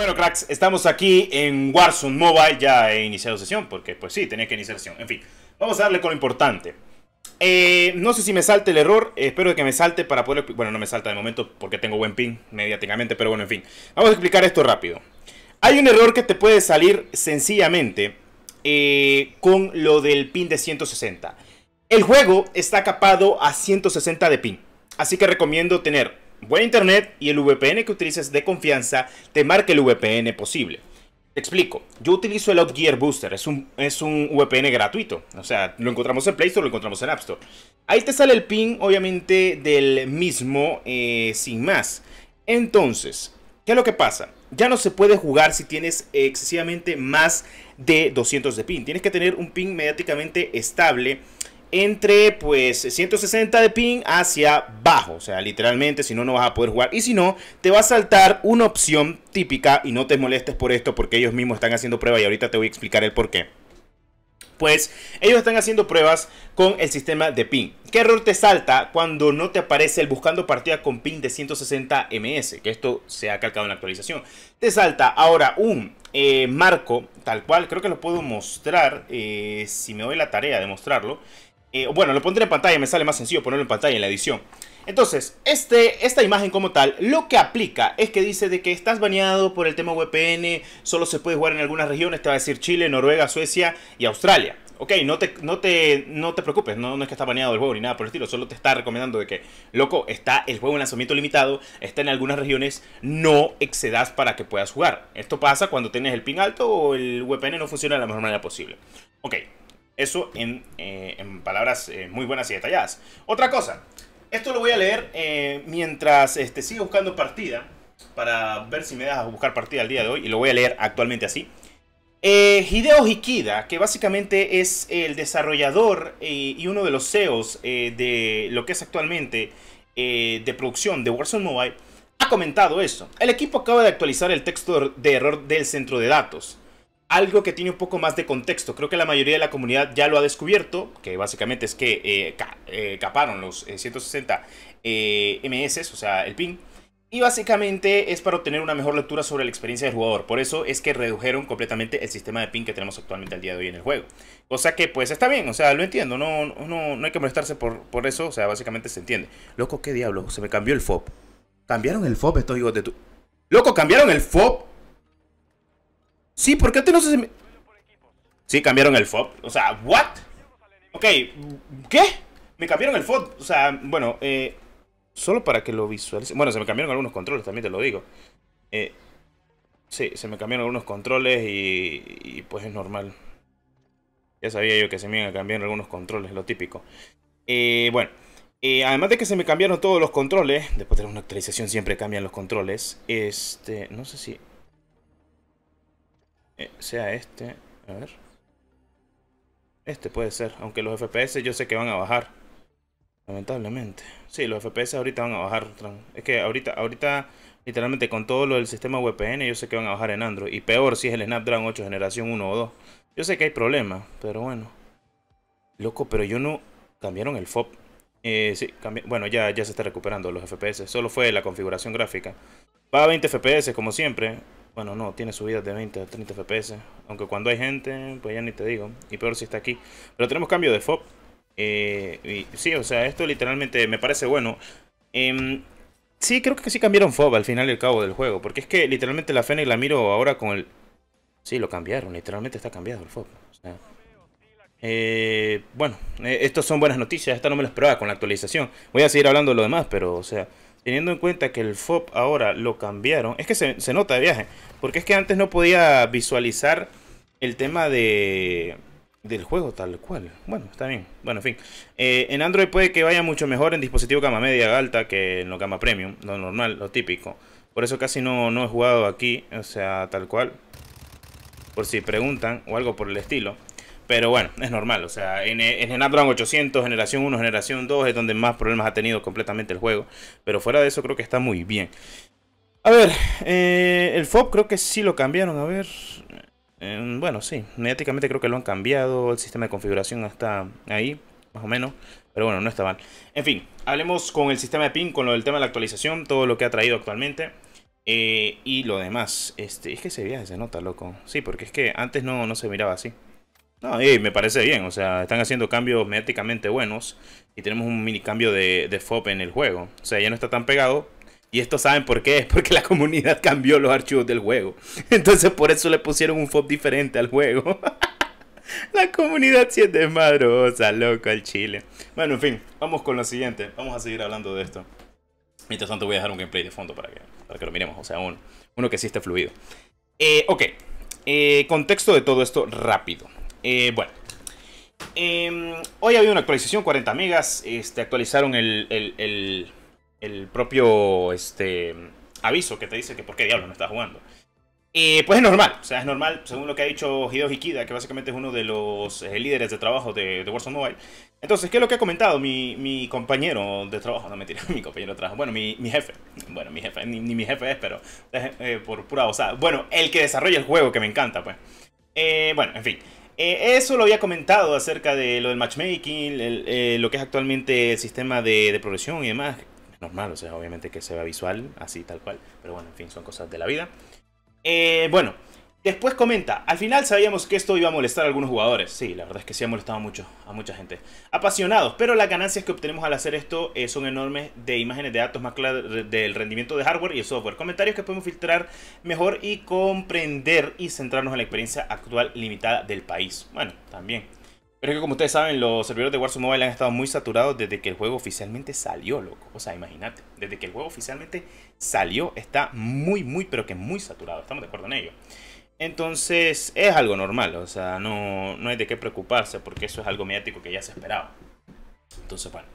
Bueno, cracks, estamos aquí en Warzone Mobile. Ya he iniciado sesión, porque pues sí, tenía que iniciar sesión. En fin, vamos a darle con lo importante. Eh, no sé si me salte el error, espero que me salte para poder... Bueno, no me salta de momento porque tengo buen pin mediáticamente, pero bueno, en fin. Vamos a explicar esto rápido. Hay un error que te puede salir sencillamente eh, con lo del pin de 160. El juego está capado a 160 de pin, así que recomiendo tener buen internet y el VPN que utilices de confianza te marque el VPN posible. Te explico, yo utilizo el Outgear Booster, es un, es un VPN gratuito, o sea, lo encontramos en Play Store, lo encontramos en App Store. Ahí te sale el pin, obviamente, del mismo, eh, sin más. Entonces, ¿qué es lo que pasa? Ya no se puede jugar si tienes excesivamente más de 200 de pin. Tienes que tener un pin mediáticamente estable entre pues 160 de ping hacia abajo. O sea, literalmente, si no, no vas a poder jugar. Y si no, te va a saltar una opción típica. Y no te molestes por esto porque ellos mismos están haciendo pruebas y ahorita te voy a explicar el por qué. Pues ellos están haciendo pruebas con el sistema de ping. ¿Qué error te salta cuando no te aparece el buscando partida con ping de 160 ms? Que esto se ha calcado en la actualización. Te salta ahora un eh, marco, tal cual, creo que lo puedo mostrar, eh, si me doy la tarea de mostrarlo. Eh, bueno, lo pondré en pantalla, me sale más sencillo ponerlo en pantalla en la edición. Entonces, este, esta imagen como tal, lo que aplica es que dice de que estás baneado por el tema VPN, solo se puede jugar en algunas regiones, te va a decir Chile, Noruega, Suecia y Australia. Ok, no te, no te, no te preocupes, no, es que está baneado el juego ni nada por el estilo, solo te está recomendando de que, loco, está el juego en lanzamiento limitado, está en algunas regiones, no excedas para que puedas jugar. Esto pasa cuando tienes el ping alto o el VPN no funciona de la mejor manera posible. Ok, eso en, eh, palabras eh, muy buenas y detalladas. Otra cosa, esto lo voy a leer eh, mientras este, sigo buscando partida, para ver si me das a buscar partida el día de hoy, y lo voy a leer actualmente así. Hideo Hikida, que básicamente es el desarrollador y uno de los CEOs de lo que es actualmente de producción de Warzone Mobile, ha comentado esto. El equipo acaba de actualizar el texto de error del centro de datos algo que tiene un poco más de contexto. Creo que la mayoría de la comunidad ya lo ha descubierto, que básicamente es que eh, eh, caparon los 160 eh, MS, o sea, el ping. Y básicamente es para obtener una mejor lectura sobre la experiencia del jugador. Por eso es que redujeron completamente el sistema de ping que tenemos actualmente al día de hoy en el juego. Cosa que pues está bien, o sea, lo entiendo. No, no, hay que molestarse por, por eso. O sea, básicamente se entiende. Loco, qué diablo. Se me cambió el FOP. Cambiaron el FOP estos hijos de tu... Loco, cambiaron el FOP. Sí, ¿por qué antes no se... Sí, cambiaron el FOB. O sea, ¿what? Ok, ¿qué? Me cambiaron el FOB. O sea, bueno, eh, solo para que lo visualicen. Bueno, se me cambiaron algunos controles, también te lo digo. Eh, sí, se me cambiaron algunos controles y, pues es normal. Ya sabía yo que se me iban a cambiar algunos controles, lo típico. Eh, bueno, además de que se me cambiaron todos los controles, después de una actualización siempre cambian los controles. Este, no sé si eh, sea este. A ver. Este puede ser, aunque los FPS yo sé que van a bajar. Lamentablemente. Sí, los FPS ahorita van a bajar. Es que ahorita, ahorita, literalmente con todo lo del sistema VPN, yo sé que van a bajar en Android. Y peor si es el Snapdragon 8 generación 1 o 2. Yo sé que hay problemas, pero bueno. Loco, pero yo no... Cambiaron el fop Eh, sí, bueno, ya, ya se está recuperando los FPS. Solo fue la configuración gráfica. Va a 20 FPS como siempre. Bueno, no, tiene subidas de 20 a 30 FPS. Aunque cuando hay gente, pues ya ni te digo. Y peor si está aquí. Pero tenemos cambio de FOB. Eh, y, sí, o sea, esto literalmente me parece bueno. Em, sí, creo que sí cambiaron FOB al final y al cabo del juego. Porque es que literalmente la y la miro ahora con el... Sí, lo cambiaron. Literalmente está cambiado el FOB. Eh, bueno, eh, estas son buenas noticias. Esta no me las esperaba con la actualización. Voy a seguir hablando de lo demás, pero, o sea teniendo en cuenta que el FOB ahora lo cambiaron, es que se, nota de viaje, porque es que antes no podía visualizar el tema de del juego tal cual. Bueno, está bien. Bueno, en fin. Eh, en Android puede que vaya mucho mejor en dispositivo gama media alta que en lo gama premium, lo normal, lo típico. Por eso casi no, no he jugado aquí, o sea, tal cual. Por si preguntan o algo por el estilo. Pero bueno, es normal. O sea, en, en Snapdragon 800, generación 1, generación 2 es donde más problemas ha tenido completamente el juego. Pero fuera de eso creo que está muy bien. A ver, eh, el FOB creo que sí lo cambiaron. A ver, eh, bueno, sí, mediáticamente creo que lo han cambiado. El sistema de configuración está ahí, más o menos. Pero bueno, no está mal. En fin, hablemos con el sistema de pin con lo del tema de la actualización, todo lo que ha traído actualmente. Eh, y lo demás, este, es que se viaje se nota, loco. Sí, porque es que antes no, no se miraba así. No, y me parece bien, o sea, están haciendo cambios mediáticamente buenos y tenemos un mini cambio de, de FOP en el juego. O sea, ya no está tan pegado, y esto saben por qué, es porque la comunidad cambió los archivos del juego. Entonces por eso le pusieron un fop diferente al juego. la comunidad siente madrosa loco, al chile. Bueno, en fin, vamos con lo siguiente. Vamos a seguir hablando de esto. Mientras tanto voy a dejar un gameplay de fondo para que, para lo miremos. O sea, uno, uno que sí esté fluido. Eh, ok, eh, contexto de todo esto rápido. Eh, bueno. Eh, hoy habido una actualización, 40 megas. Este, actualizaron el, el, el, propio este, aviso que te dice que por qué diablos no estás jugando. Eh, pues es normal, o sea, es normal, según lo que ha dicho Hideo Hikida, que básicamente es uno de los eh, líderes de trabajo de, de, Warzone Mobile. Entonces, ¿qué es lo que ha comentado mi, mi compañero de trabajo? No, me mentira, mi compañero de trabajo. Bueno, mi, mi jefe. Bueno, mi jefe, ni, mi jefe es, pero eh, por pura osada. Bueno, el que desarrolla el juego, que me encanta, pues. bueno, en fin. Eh, eso lo había comentado acerca de lo del matchmaking, eh, lo que es actualmente el sistema de, de progresión y demás. Normal, o sea, obviamente que se vea visual, así tal cual. Pero bueno, en fin, son cosas de la vida. Eh, bueno, Después comenta, al final sabíamos que esto iba a molestar a algunos jugadores. Sí, la verdad es que sí ha molestado mucho a mucha gente. Apasionados, pero las ganancias que obtenemos al hacer esto eh, son enormes de imágenes de datos más claros del rendimiento de hardware y el software. Comentarios que podemos filtrar mejor y comprender y centrarnos en la experiencia actual limitada del país. Bueno, también. Pero es que como ustedes saben, los servidores de Warzone Mobile han estado muy saturados desde que el juego oficialmente salió, loco. O sea, imagínate, desde que el juego oficialmente salió está muy, muy, pero que muy saturado. Estamos de acuerdo en ello. Entonces es algo normal, o sea, no, hay de qué preocuparse porque eso es algo mediático que ya se esperaba. Entonces, bueno,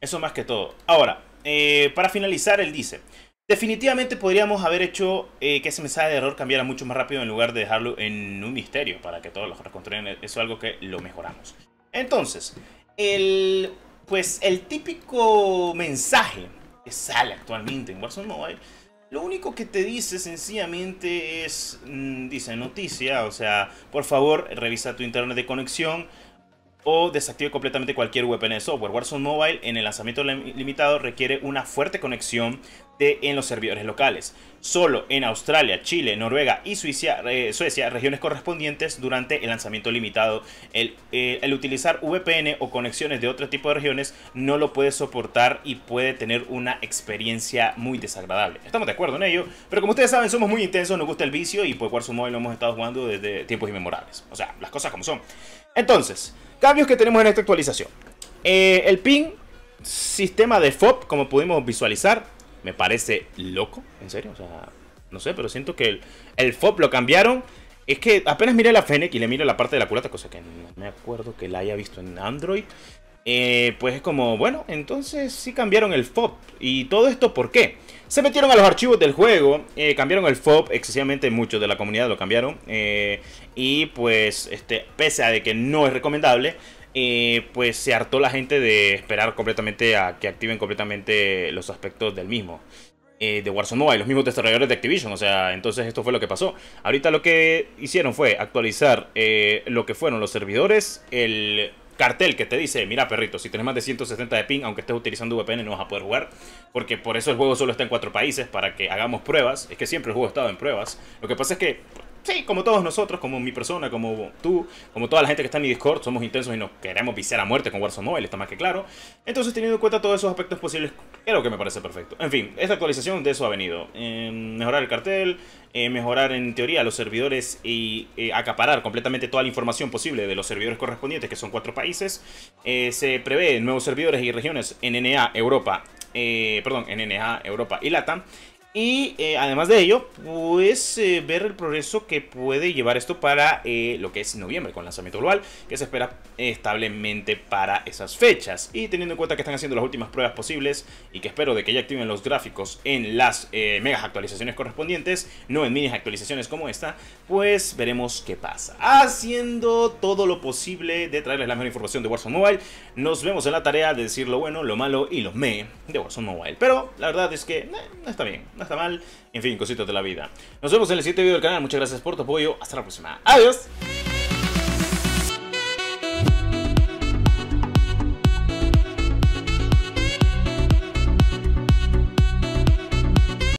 eso más que todo. Ahora, eh, para finalizar, él dice, definitivamente podríamos haber hecho eh, que ese mensaje de error cambiara mucho más rápido en lugar de dejarlo en un misterio para que todos lo reconstruyan. Eso es algo que lo mejoramos. Entonces, el, pues el típico mensaje que sale actualmente en Warzone Mobile lo único que te dice sencillamente es, mm, dice noticia, o sea, por favor revisa tu internet de conexión, o desactive completamente cualquier VPN. de software. Warzone Mobile en el lanzamiento limitado requiere una fuerte conexión de, en los servidores locales. Solo en Australia, Chile, Noruega y suiza eh, Suecia, regiones correspondientes durante el lanzamiento limitado. El, eh, el, utilizar VPN o conexiones de otro tipo de regiones no lo puede soportar y puede tener una experiencia muy desagradable. Estamos de acuerdo en ello, pero como ustedes saben, somos muy intensos, nos gusta el vicio y pues Warzone Mobile lo hemos estado jugando desde tiempos inmemorables. O sea, las cosas como son. Entonces, Cambios que tenemos en esta actualización. Eh, el pin, sistema de FOP como pudimos visualizar, me parece loco, en serio. O sea, no sé, pero siento que el, el lo cambiaron. Es que apenas miré la Fennec y le miro la parte de la culata, cosa que no me acuerdo que la haya visto en Android. Eh, pues es como, bueno, entonces sí cambiaron el FOB. ¿Y todo esto por qué? Se metieron a los archivos del juego, eh, cambiaron el FOB, excesivamente muchos de la comunidad lo cambiaron. Eh, y pues, este, pese a de que no es recomendable, pues se hartó la gente de esperar completamente a que activen completamente los aspectos del mismo. de Warzone y los mismos desarrolladores de Activision, o sea, entonces esto fue lo que pasó. Ahorita lo que hicieron fue actualizar lo que fueron los servidores, el cartel que te dice, mira perrito, si tienes más de 160 de ping, aunque estés utilizando VPN no vas a poder jugar, porque por eso el juego solo está en cuatro países, para que hagamos pruebas, es que siempre el juego ha estado en pruebas. Lo que pasa es que Sí, como todos nosotros, como mi persona, como tú, como toda la gente que está en mi Discord, somos intensos y nos queremos viciar a muerte con Warzone Mobile, está más que claro. Entonces, teniendo en cuenta todos esos aspectos posibles, es lo que me parece perfecto. En fin, esta actualización de eso ha venido. Em, mejorar el cartel, eh, mejorar en teoría los servidores y eh, acaparar completamente toda la información posible de los servidores correspondientes, que son cuatro países. Eh, se prevé nuevos servidores y regiones en NA, Europa, perdón, en NA, Europa y LATAM. Y eh, además de ello, pues eh, ver el progreso que puede llevar esto para eh, lo que es noviembre con lanzamiento global, que se espera establemente para esas fechas. Y teniendo en cuenta que están haciendo las últimas pruebas posibles y que espero de que ya activen los gráficos en las megas actualizaciones correspondientes, no en mini actualizaciones como esta, pues veremos qué pasa. Haciendo todo lo posible de traerles la mejor información de Warzone Mobile, nos vemos en la tarea de decir lo bueno, lo malo y los me de Warzone Mobile. Pero la verdad es que no está bien está mal. En fin, cositas de la vida. Nos vemos en el siguiente video del canal. Muchas gracias por tu apoyo. Hasta la próxima. Adiós.